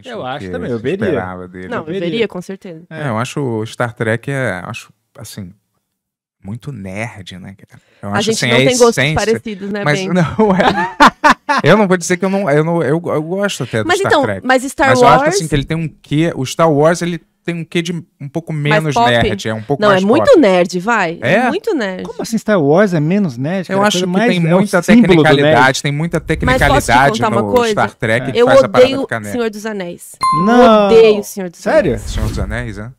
diferente. Eu acho que também, eu veria. Dele. Não, eu veria, com certeza. É, eu acho o Star Trek é, acho assim, muito nerd, né, Eu a acho, gente assim, não é tem essência, gostos parecidos, né, mas, bem? Não, é, eu não vou dizer que eu não, eu não, eu, eu gosto até do mas Star então, Trek. Mas Star mas Wars. Mas eu acho assim que ele tem um quê? O Star Wars ele tem um quê de um pouco menos nerd, é um pouco Não, é pop. muito nerd, vai. É? é? muito nerd. Como assim Star Wars é menos nerd? Cara? Eu é acho que mais, tem é muita é tecnicalidade, tem muita tecnicalidade no coisa? Star Trek é. que Eu faz odeio o Senhor dos Anéis. Não. Eu odeio Senhor dos Sério? Anéis. Sério? Senhor dos Anéis, é?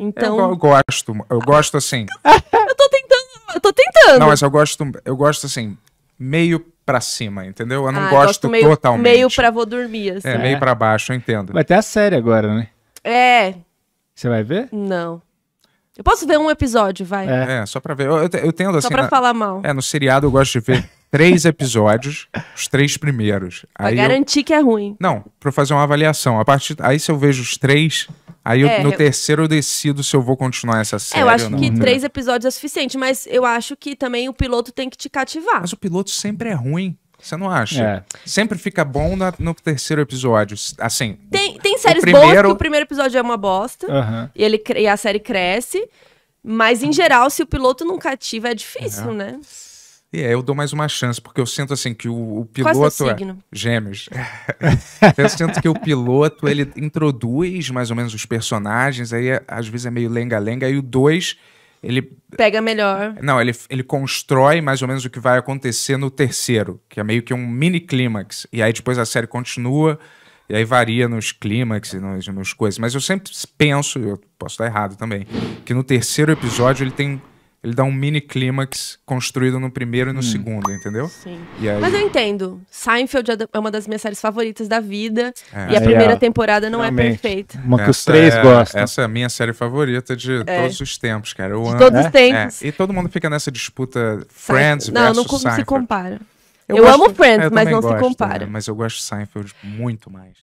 Então... Eu, eu gosto, eu gosto assim... eu tô tentando, eu tô tentando. Não, mas eu gosto, eu gosto assim, meio pra cima, entendeu? Eu não ah, gosto, gosto meio, totalmente. Meio pra vou dormir, assim. É, meio é. pra baixo, eu entendo. Vai ter a série agora, né? É, você vai ver? Não. Eu posso ver um episódio, vai. É, é só pra ver. Eu, eu, tendo assim. Só pra na, falar mal. É, no seriado eu gosto de ver três episódios, os três primeiros. Pra aí garantir eu, que é ruim. Não, pra fazer uma avaliação. A partir, aí se eu vejo os três, aí é, eu, no terceiro eu decido se eu vou continuar essa série. É, eu acho que três episódios é suficiente, mas eu acho que também o piloto tem que te cativar. Mas o piloto sempre é ruim. Você não acha? É. Sempre fica bom na, no terceiro episódio. Assim. Tem, tem séries primeiro... boas que o primeiro episódio é uma bosta. Uhum. E, ele, e a série cresce. Mas, em geral, se o piloto não cativa, é difícil, é. né? E é, eu dou mais uma chance, porque eu sinto assim que o, o é piloto. Qual é signo? Gêmeos. eu sinto que o piloto ele introduz mais ou menos os personagens, aí é, às vezes é meio lenga-lenga, aí o dois ele. Pega melhor. Não, ele, ele constrói mais ou menos o que vai acontecer no terceiro, que é meio que um mini clímax. E aí depois a série continua, e aí varia nos clímax e nos, nos coisas. Mas eu sempre penso, eu posso estar errado também, que no terceiro episódio ele tem ele dá um mini clímax construído no primeiro e no hum. segundo, entendeu? Sim. Aí... Mas eu entendo. Seinfeld é, é uma das minhas séries favoritas da vida. É. E a primeira é. temporada não é Realmente. é perfeita. Uma que os três é, gostam. Essa é a minha série favorita de é. todos os tempos, cara. Eu de amo. todos os tempos. E todo mundo fica nessa disputa Friends Seinfeld. Não, não Seinfeld. se compara. Eu, eu gosto... amo Friends, mas não gosto, se compara. Né? Mas eu gosto de Seinfeld muito mais.